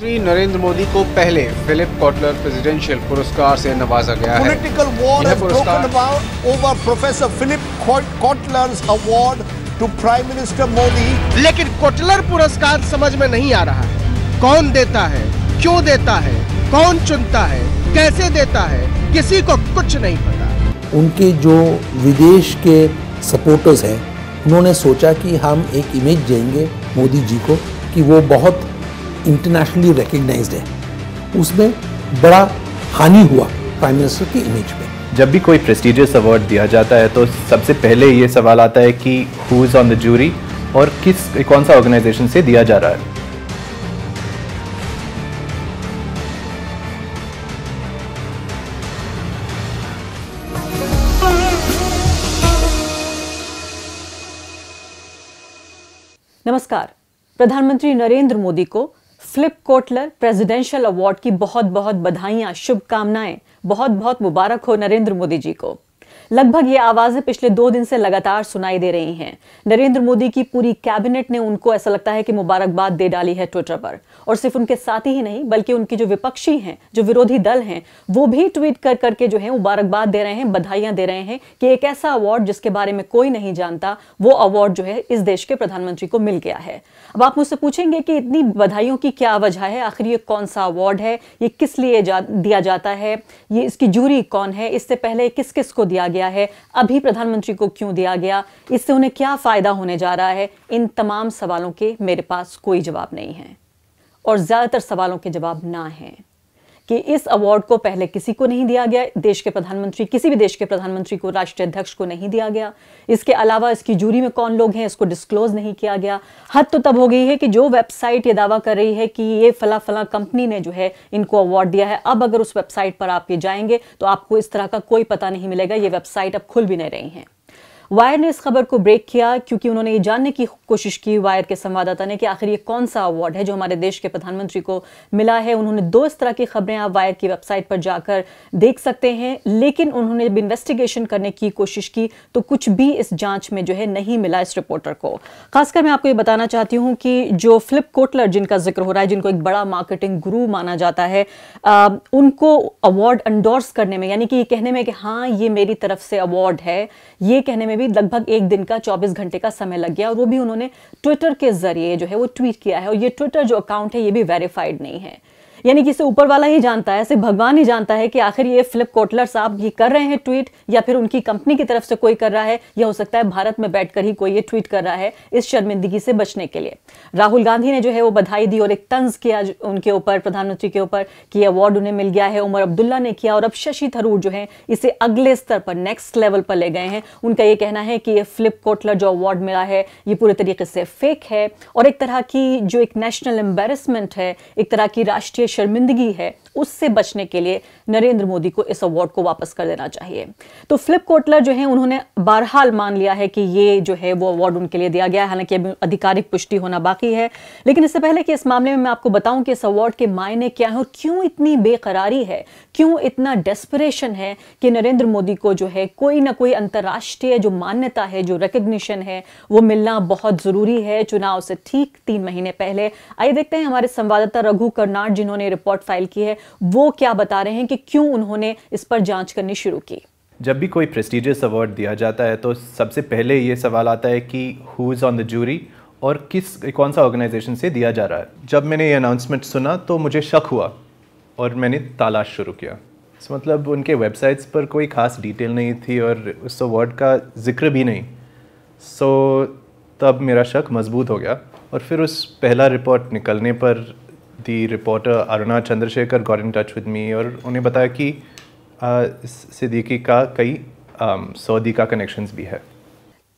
प्रधानमंत्री नरेंद्र मोदी को पहले फिलिप कॉटलर प्रेसिडेंशियल पुरस्कार से नवाजा गया है political war broken over professor Philip Kotler's award to prime minister Modi लेकिन कॉटलर पुरस्कार समझ में नहीं आ रहा है कौन देता है क्यों देता है कौन चुनता है कैसे देता है किसी को कुछ नहीं पता उनके जो विदेश के सपोर्टर्स हैं उन्होंने सोचा कि हम एक इमेज देंगे मोदी जी को कि वो बहुत इंटरनेशनली रिकग्नाइज है उसमें बड़ा हानि हुआ प्राइम मिनिस्टर की इमेज में जब भी कोई प्रेस्टिजियस अवार्ड दिया जाता है तो सबसे पहले ये सवाल आता है कि who is on the jury और किस कौन सा ऑर्गेनाइजेशन से दिया जा रहा है नमस्कार प्रधानमंत्री नरेंद्र मोदी को फ्लिप कोटलर प्रेसिडेंशियल अवार्ड की बहुत बहुत बधाइयाँ शुभकामनाएं बहुत बहुत मुबारक हो नरेंद्र मोदी जी को लगभग ये आवाज़ें पिछले दो दिन से लगातार सुनाई दे रही हैं नरेंद्र मोदी की पूरी कैबिनेट ने उनको ऐसा लगता है कि मुबारकबाद दे डाली है ट्विटर पर और सिर्फ उनके साथी ही नहीं बल्कि उनकी जो विपक्षी हैं जो विरोधी दल हैं वो भी ट्वीट कर करके जो है मुबारकबाद दे रहे हैं बधाइयां दे रहे हैं कि एक ऐसा अवार्ड जिसके बारे में कोई नहीं जानता वो अवार्ड जो है इस देश के प्रधानमंत्री को मिल गया है अब आप मुझसे पूछेंगे कि इतनी बधाइयों की क्या वजह है आखिर ये कौन सा अवार्ड है ये किस लिए जा, दिया जाता है ये इसकी जूरी कौन है इससे पहले किस किस को दिया गया गया है अभी प्रधानमंत्री को क्यों दिया गया इससे उन्हें क्या फ़ायदा होने जा रहा है इन तमाम सवालों के मेरे पास कोई जवाब नहीं है और ज़्यादातर सवालों के जवाब ना हैं कि इस अवार्ड को पहले किसी को नहीं दिया गया देश के प्रधानमंत्री किसी भी देश के प्रधानमंत्री को राष्ट्रीय अध्यक्ष को नहीं दिया गया इसके अलावा इसकी जूरी में कौन लोग हैं इसको डिस्क्लोज नहीं किया गया हद तो तब हो गई है कि जो वेबसाइट ये दावा कर रही है कि ये फला फला कंपनी ने जो है इनको अवार्ड दिया है अब अगर उस वेबसाइट पर आप ये जाएंगे तो आपको इस तरह का कोई पता नहीं मिलेगा ये वेबसाइट अब खुल भी नहीं रही है वायर ने इस खबर को ब्रेक किया क्योंकि उन्होंने ये जानने की कोशिश की वायर के संवाददाता ने कि आखिर ये कौन सा अवार्ड है जो हमारे देश के प्रधानमंत्री को मिला है उन्होंने दो इस तरह की खबरें आप वायर की वेबसाइट पर जाकर देख सकते हैं लेकिन उन्होंने जब इन्वेस्टिगेशन करने की कोशिश की तो कुछ भी इस जांच में जो है नहीं मिला इस रिपोर्टर को खासकर मैं आपको ये बताना चाहती हूँ कि जो फ्लिप कोटलर जिनका जिक्र हो रहा है जिनको एक बड़ा मार्केटिंग गुरु माना जाता है आ, उनको अवार्ड एंडोर्स करने में यानी कि ये कहने में कि हाँ ये मेरी तरफ से अवार्ड है ये कहने में भी लगभग एक दिन का 24 घंटे का समय लग गया और वो भी उन्होंने ट्विटर के जरिए जो है वो ट्वीट किया है और ये ट्विटर जो अकाउंट है ये भी वेरीफाइड नहीं है यानी कि इसे ऊपर वाला ही जानता है ऐसे भगवान ही जानता है कि आखिर ये फिलिप कोटलर साहब ये कर रहे हैं ट्वीट या फिर उनकी कंपनी की तरफ से कोई कर रहा है या हो सकता है भारत में बैठकर ही कोई ये ट्वीट कर रहा है इस शर्मिंदगी से बचने के लिए राहुल गांधी ने जो है वो बधाई दी और एक तंज किया उनके ऊपर प्रधानमंत्री के ऊपर कि अवार्ड उन्हें मिल गया है उमर अब्दुल्ला ने किया और अब शशि थरूर जो है इसे अगले स्तर पर नेक्स्ट लेवल पर ले गए हैं उनका ये कहना है कि ये फ्लिप कोटलर जो अवार्ड मिला है ये पूरे तरीके से फेक है और एक तरह की जो एक नेशनल एम्बेरसमेंट है एक तरह की राष्ट्रीय शर्मिंदगी है उससे बचने के लिए नरेंद्र मोदी को इस अवार्ड को वापस कर देना चाहिए तो फ्लिप कोटलर जो है उन्होंने बहरहाल मान लिया है कि ये जो है वो अवार्ड उनके लिए दिया गया है हालांकि अभी आधिकारिक पुष्टि होना बाकी है लेकिन इससे पहले कि इस मामले में मैं आपको बताऊं कि इस अवार्ड के मायने क्या है और क्यों इतनी बेकरारी है क्यों इतना डेस्परेशन है कि नरेंद्र मोदी को जो है कोई ना कोई अंतर्राष्ट्रीय जो मान्यता है जो रिकग्निशन है वो मिलना बहुत जरूरी है चुनाव से ठीक तीन महीने पहले आइए देखते हैं हमारे संवाददाता रघु कर्नाड जिन्होंने उन्होंने रिपोर्ट फाइल की है वो क्या बता रहे हैं कि क्यों उन्होंने इस पर जांच करनी शुरू की जब भी कोई प्रेस्टिजियस अवार्ड दिया जाता है तो सबसे पहले ये सवाल आता है कि who is on the jury और किस कौन सा ऑर्गेनाइजेशन से दिया जा रहा है जब मैंने ये अनाउंसमेंट सुना तो मुझे शक हुआ और मैंने तलाश शुरू किया so, मतलब उनके वेबसाइट्स पर कोई ख़ास डिटेल नहीं थी और उस अवार्ड का जिक्र भी नहीं सो so, तब मेरा शक मजबूत हो गया और फिर उस पहला रिपोर्ट निकलने पर the reporter Aruna Chandrasekhar got in touch with me और उन्हें बताया कि सिद्दीकी का कई सऊदी का कनेक्शंस भी है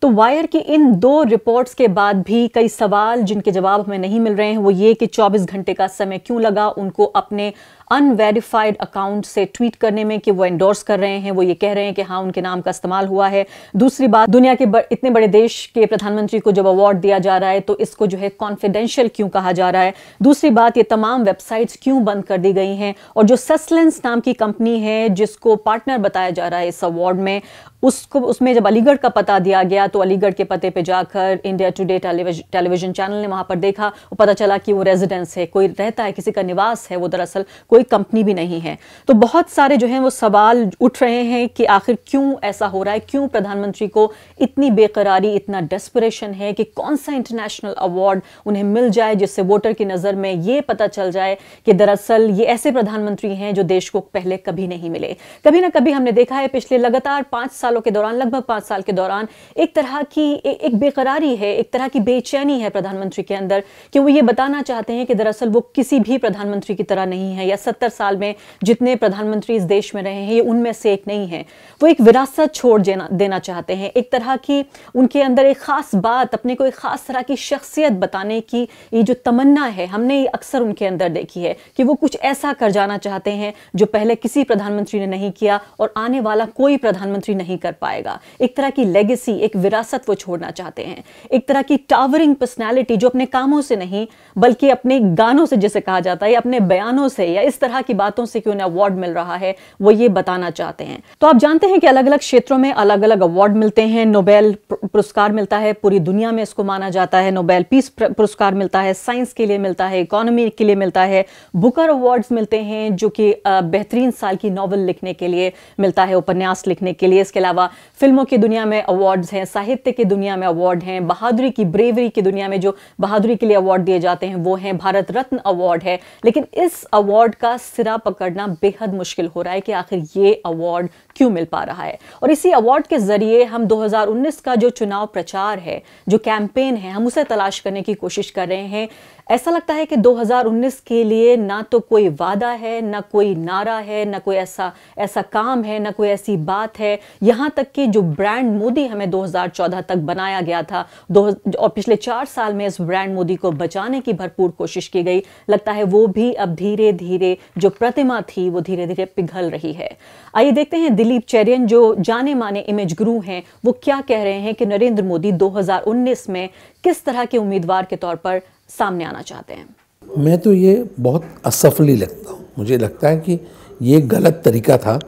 तो वायर की इन दो रिपोर्ट्स के बाद भी कई सवाल जिनके जवाब हमें नहीं मिल रहे हैं वो ये कि 24 घंटे का समय क्यों लगा उनको अपने अनवेरीफाइड अकाउंट से ट्वीट करने में कि वो एंडोर्स कर रहे हैं वो ये कह रहे हैं कि हाँ उनके नाम का इस्तेमाल हुआ है दूसरी बात दुनिया के इतने बड़े देश के प्रधानमंत्री को जब अवार्ड दिया जा रहा है तो इसको जो है कॉन्फिडेंशियल क्यों कहा जा रहा है दूसरी बात ये तमाम वेबसाइट्स क्यों बंद कर दी गई हैं और जो ससलेंस नाम की कंपनी है जिसको पार्टनर बताया जा रहा है इस अवार्ड में उसको उसमें जब अलीगढ़ का पता दिया गया तो अलीगढ़ के पते पे जाकर इंडिया टुडे टेलीविजन चैनल ने वहां पर देखा पता चला कि वो रेजिडेंस है कोई रहता है किसी का निवास है वो दरअसल कोई कोई कंपनी भी नहीं है तो बहुत सारे जो हैं वो सवाल उठ रहे हैं कि आखिर क्यों ऐसा हो रहा है क्यों प्रधानमंत्री को इतनी बेकरारी इतना डेस्परेशन है कि कौन सा इंटरनेशनल अवार्ड उन्हें मिल जाए जिससे वोटर की नज़र में ये पता चल जाए कि दरअसल ये ऐसे प्रधानमंत्री हैं जो देश को पहले कभी नहीं मिले कभी ना कभी हमने देखा है पिछले लगातार पाँच सालों के दौरान लगभग पाँच साल के दौरान एक तरह की ए, एक बेकरारी है एक तरह की बेचैनी है प्रधानमंत्री के अंदर कि वो ये बताना चाहते हैं कि दरअसल वो किसी भी प्रधानमंत्री की तरह नहीं है या सत्तर साल में जितने प्रधानमंत्री इस देश में रहे हैं ये उनमें से एक नहीं है वो एक विरासत छोड़ देना देना चाहते हैं एक तरह की उनके अंदर एक ख़ास बात अपने को एक ख़ास तरह की शख्सियत बताने की ये जो तमन्ना है हमने अक्सर उनके अंदर देखी है कि वो कुछ ऐसा कर जाना चाहते हैं जो पहले किसी प्रधानमंत्री ने नहीं किया और आने वाला कोई प्रधानमंत्री नहीं कर पाएगा एक तरह की लेगेसी एक विरासत वो छोड़ना चाहते हैं एक तरह की टावरिंग पर्सनैलिटी जो अपने कामों से नहीं बल्कि अपने गानों से जैसे कहा जाता है या अपने बयानों से या इस तरह की बातों से क्यों उन्हें अवार्ड मिल रहा है वो ये बताना चाहते हैं तो आप जानते हैं कि अलग अलग क्षेत्रों में अलग अलग अवार्ड मिलते हैं नोबेल पुरस्कार मिलता है पूरी दुनिया में इसको माना जाता है नोबेल पीस पुरस्कार मिलता है साइंस के लिए मिलता है इकोनॉमी के लिए मिलता है बुकर अवार्ड मिलते हैं जो कि बेहतरीन साल की नॉवल लिखने के लिए मिलता है उपन्यास लिखने के लिए इसके अलावा फिल्मों की दुनिया में अवार्ड हैं साहित्य की दुनिया में अवार्ड हैं बहादुरी की ब्रेवरी की दुनिया में जो बहादुरी के लिए अवार्ड दिए जाते हैं वो हैं भारत रत्न अवार्ड है लेकिन इस अवार्ड का सिरा पकड़ना बेहद मुश्किल हो रहा है कि आखिर ये अवार्ड क्यों मिल पा रहा है और इसी अवार्ड के जरिए हम 2019 का जो चुनाव प्रचार है जो कैंपेन है हम उसे तलाश करने की कोशिश कर रहे हैं ऐसा लगता है कि 2019 के लिए ना तो कोई वादा है ना कोई नारा है ना कोई ऐसा ऐसा काम है ना कोई ऐसी बात है यहाँ तक कि जो ब्रांड मोदी हमें 2014 तक बनाया गया था दो और पिछले चार साल में इस ब्रांड मोदी को बचाने की भरपूर कोशिश की गई लगता है वो भी अब धीरे धीरे जो प्रतिमा थी वो धीरे धीरे पिघल रही है आइए देखते हैं दिल्ली दिलीप चैरियन जो जाने माने इमेज गुरु हैं वो क्या कह रहे हैं कि नरेंद्र मोदी 2019 में किस तरह के उम्मीदवार के तौर पर सामने आना चाहते हैं मैं तो ये बहुत असफली लगता हूँ मुझे लगता है कि ये गलत तरीका था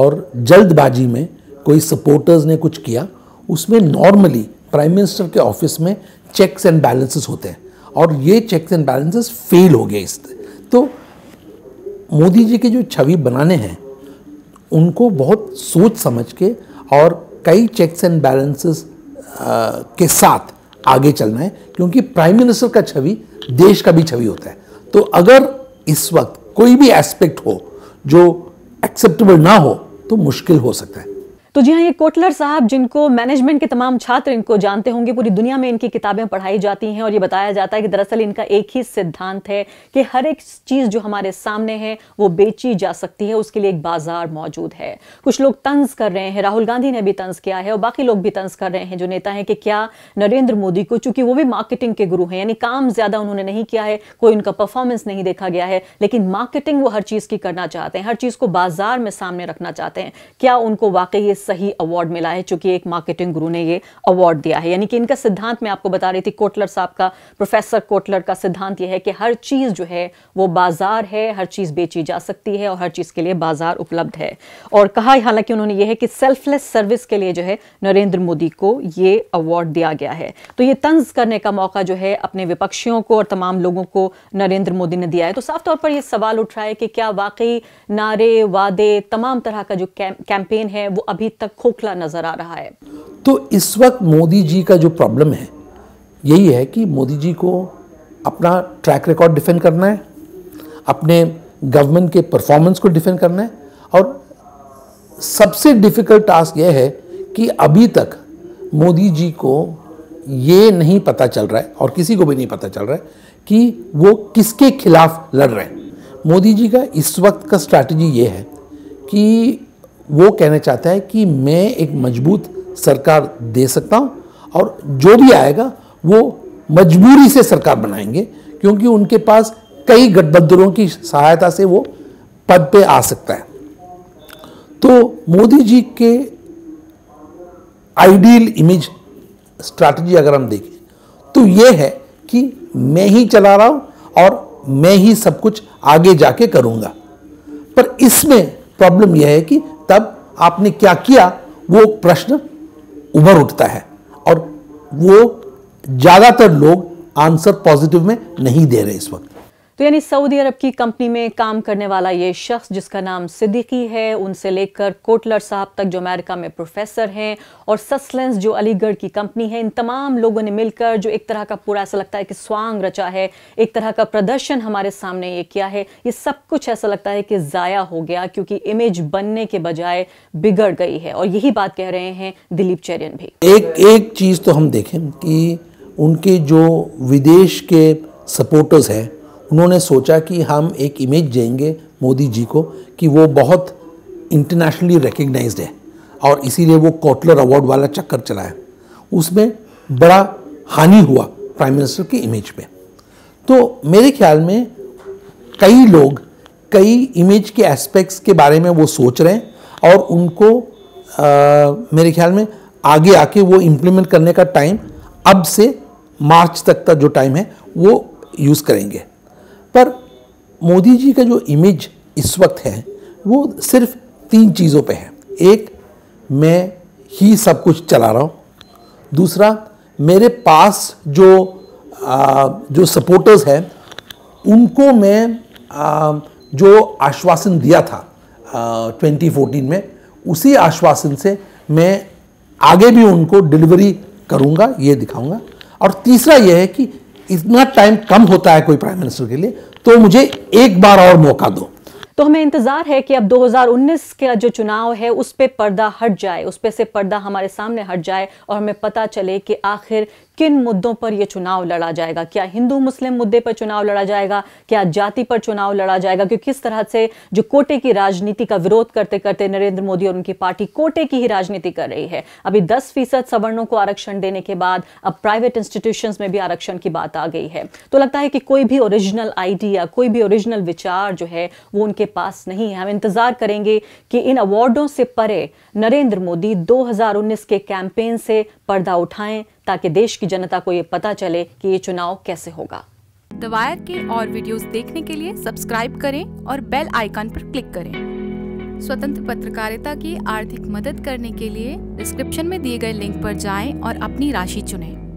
और जल्दबाजी में कोई सपोर्टर्स ने कुछ किया उसमें नॉर्मली प्राइम मिनिस्टर के ऑफिस में चेक्स एंड बैलेंसेस होते हैं और ये चेक्स एंड बैलेंसेस फेल हो गए इस तो मोदी जी के जो छवि बनाने हैं उनको बहुत सोच समझ के और कई चेक्स एंड बैलेंसेस के साथ आगे चलना है क्योंकि प्राइम मिनिस्टर का छवि देश का भी छवि होता है तो अगर इस वक्त कोई भी एस्पेक्ट हो जो एक्सेप्टेबल ना हो तो मुश्किल हो सकता है तो जी हाँ ये कोटलर साहब जिनको मैनेजमेंट के तमाम छात्र इनको जानते होंगे पूरी दुनिया में इनकी किताबें पढ़ाई जाती हैं और ये बताया जाता है कि दरअसल इनका एक ही सिद्धांत है कि हर एक चीज़ जो हमारे सामने है वो बेची जा सकती है उसके लिए एक बाजार मौजूद है कुछ लोग तंज कर रहे हैं राहुल गांधी ने भी तंज किया है और बाकी लोग भी तंज कर रहे हैं जो नेता है कि क्या नरेंद्र मोदी को चूंकि वो भी मार्केटिंग के गुरु हैं यानी काम ज़्यादा उन्होंने नहीं किया है कोई उनका परफॉर्मेंस नहीं देखा गया है लेकिन मार्केटिंग वो हर चीज़ की करना चाहते हैं हर चीज़ को बाजार में सामने रखना चाहते हैं क्या उनको वाकई सही अवार्ड मिला है चूंकि एक मार्केटिंग गुरु ने ये अवार्ड दिया है यानी कि इनका सिद्धांत मैं आपको बता रही थी कोटलर साहब का प्रोफेसर कोटलर का सिद्धांत यह है कि हर चीज़ जो है वो बाजार है हर चीज़ बेची जा सकती है और हर चीज़ के लिए बाजार उपलब्ध है और कहा हालांकि उन्होंने यह है कि सेल्फलेस सर्विस के लिए जो है नरेंद्र मोदी को ये अवार्ड दिया गया है तो ये तंज करने का मौका जो है अपने विपक्षियों को और तमाम लोगों को नरेंद्र मोदी ने दिया है तो साफ तौर पर यह सवाल उठ रहा है कि क्या वाकई नारे वादे तमाम तरह का जो कैंपेन है वो अभी अभी तक खोखला नजर आ रहा है तो इस वक्त मोदी जी का जो प्रॉब्लम है यही है कि मोदी जी को अपना ट्रैक रिकॉर्ड डिफेंड करना है अपने गवर्नमेंट के परफॉर्मेंस को डिफेंड करना है और सबसे डिफ़िकल्ट टास्क यह है कि अभी तक मोदी जी को ये नहीं पता चल रहा है और किसी को भी नहीं पता चल रहा है कि वो किसके खिलाफ लड़ रहे हैं मोदी जी का इस वक्त का स्ट्रैटेजी ये है कि वो कहना चाहता है कि मैं एक मजबूत सरकार दे सकता हूँ और जो भी आएगा वो मजबूरी से सरकार बनाएंगे क्योंकि उनके पास कई गठबंधनों की सहायता से वो पद पे आ सकता है तो मोदी जी के आइडियल इमेज स्ट्रैटेजी अगर हम देखें तो ये है कि मैं ही चला रहा हूँ और मैं ही सब कुछ आगे जाके करूँगा पर इसमें प्रॉब्लम यह है कि तब आपने क्या किया वो प्रश्न उभर उठता है और वो ज़्यादातर लोग आंसर पॉजिटिव में नहीं दे रहे इस वक्त तो यानी सऊदी अरब की कंपनी में काम करने वाला ये शख्स जिसका नाम सिद्दीकी है उनसे लेकर कोटलर साहब तक जो अमेरिका में प्रोफेसर हैं और ससलेंस जो अलीगढ़ की कंपनी है इन तमाम लोगों ने मिलकर जो एक तरह का पूरा ऐसा लगता है कि स्वांग रचा है एक तरह का प्रदर्शन हमारे सामने ये किया है ये सब कुछ ऐसा लगता है कि ज़ाया हो गया क्योंकि इमेज बनने के बजाय बिगड़ गई है और यही बात कह रहे हैं दिलीप चैरियन भी एक एक चीज़ तो हम देखें कि उनके जो विदेश के सपोर्टर्स हैं उन्होंने सोचा कि हम एक इमेज देंगे मोदी जी को कि वो बहुत इंटरनेशनली रिकग्नाइज है और इसीलिए वो कोटलर अवार्ड वाला चक्कर चलाया उसमें बड़ा हानि हुआ प्राइम मिनिस्टर की इमेज पे तो मेरे ख्याल में कई लोग कई इमेज के एस्पेक्ट्स के बारे में वो सोच रहे हैं और उनको आ, मेरे ख्याल में आगे आके वो इम्प्लीमेंट करने का टाइम अब से मार्च तक का जो टाइम है वो यूज़ करेंगे पर मोदी जी का जो इमेज इस वक्त है वो सिर्फ तीन चीज़ों पे है एक मैं ही सब कुछ चला रहा हूँ दूसरा मेरे पास जो आ, जो सपोर्टर्स हैं उनको मैं आ, जो आश्वासन दिया था आ, 2014 में उसी आश्वासन से मैं आगे भी उनको डिलीवरी करूँगा ये दिखाऊंगा और तीसरा यह है कि इतना टाइम कम होता है कोई प्राइम मिनिस्टर के लिए तो मुझे एक बार और मौका दो तो हमें इंतजार है कि अब 2019 का जो चुनाव है उस पर पर्दा हट जाए उस पर से पर्दा हमारे सामने हट जाए और हमें पता चले कि आखिर किन मुद्दों पर यह चुनाव लड़ा जाएगा क्या हिंदू मुस्लिम मुद्दे पर चुनाव लड़ा जाएगा क्या जाति पर चुनाव लड़ा जाएगा क्योंकि किस तरह से जो कोटे की राजनीति का विरोध करते करते नरेंद्र मोदी और उनकी पार्टी कोटे की ही राजनीति कर रही है अभी दस फीसद सवर्णों को आरक्षण देने के बाद अब प्राइवेट इंस्टीट्यूशन में भी आरक्षण की बात आ गई है तो लगता है कि कोई भी ओरिजिनल आइडिया कोई भी ओरिजिनल विचार जो है वो उनके पास नहीं है हम इंतजार करेंगे कि इन अवार्डों से परे नरेंद्र मोदी दो के कैंपेन से पर्दा उठाएं ताकि देश की जनता को ये पता चले कि ये चुनाव कैसे होगा दवायर के और वीडियोस देखने के लिए सब्सक्राइब करें और बेल आइकन पर क्लिक करें स्वतंत्र पत्रकारिता की आर्थिक मदद करने के लिए डिस्क्रिप्शन में दिए गए लिंक पर जाएं और अपनी राशि चुनें